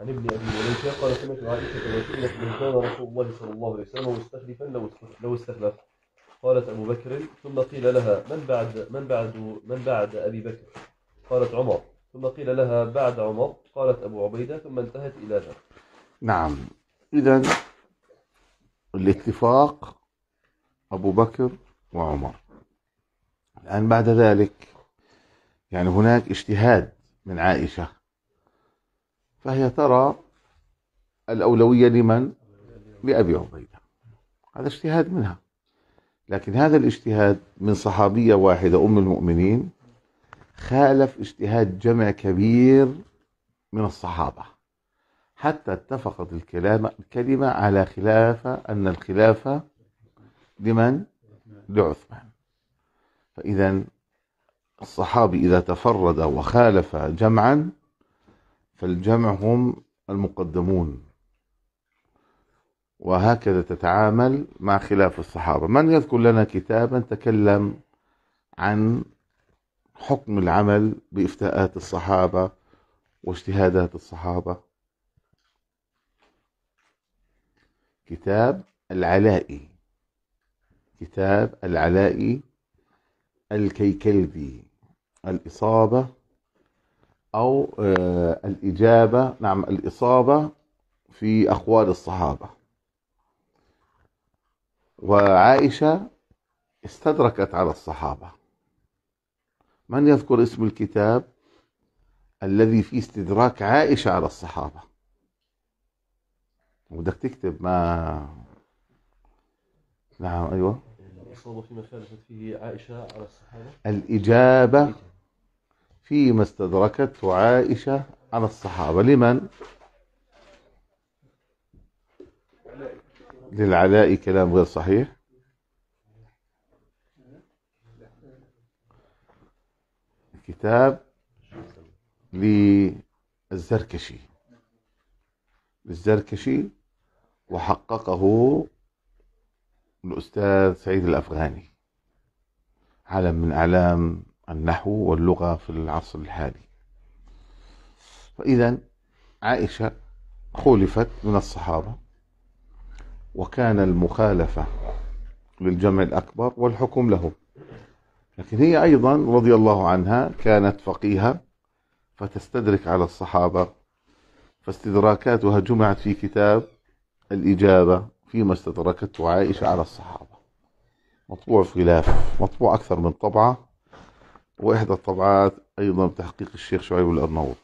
عن ابن ابي مليكه قال سمعت عائشه وسئلت من كان رسول الله صلى الله عليه وسلم مستخلفا لو لو استخلف قالت ابو بكر ثم قيل لها من بعد من بعد من بعد ابي بكر قالت عمر ثم قيل لها بعد عمر قالت ابو عبيده ثم انتهت الى ذا نعم اذا الاتفاق ابو بكر وعمر الان بعد ذلك يعني هناك اجتهاد من عائشه فهي ترى الأولوية لمن؟ لأبي عبيدة هذا اجتهاد منها لكن هذا الاجتهاد من صحابية واحدة أم المؤمنين خالف اجتهاد جمع كبير من الصحابة حتى اتفقت الكلام الكلمة على خلافة أن الخلافة لمن؟ لعثمان فإذا الصحابي إذا تفرد وخالف جمعا فالجمع هم المقدمون وهكذا تتعامل مع خلاف الصحابة من يذكر لنا كتابا تكلم عن حكم العمل بإفتاءات الصحابة واجتهادات الصحابة كتاب العلائي كتاب العلائي الكيكلبي الإصابة أو آه، الإجابة نعم الإصابة في أقوال الصحابة وعائشة استدركت على الصحابة من يذكر اسم الكتاب الذي فيه استدراك عائشة على الصحابة بدك تكتب ما نعم أيوة الإصابة فيما خالفت فيه عائشة على الصحابة الإجابة فيما استدركته عائشة عن الصحابة لمن؟ للعلاء كلام غير صحيح كتاب للزركشي للزركشي وحققه الأستاذ سعيد الأفغاني علم من أعلام النحو واللغة في العصر الحالي فإذا عائشة خولفت من الصحابة وكان المخالفة للجمع الأكبر والحكم له لكن هي أيضا رضي الله عنها كانت فقيهة فتستدرك على الصحابة فاستدراكاتها جمعت في كتاب الإجابة فيما استدركته عائشة على الصحابة مطبوع في غلاف مطبوع أكثر من طبعة وإحدى الطبعات أيضا بتحقيق الشيخ شعيب الأرنوط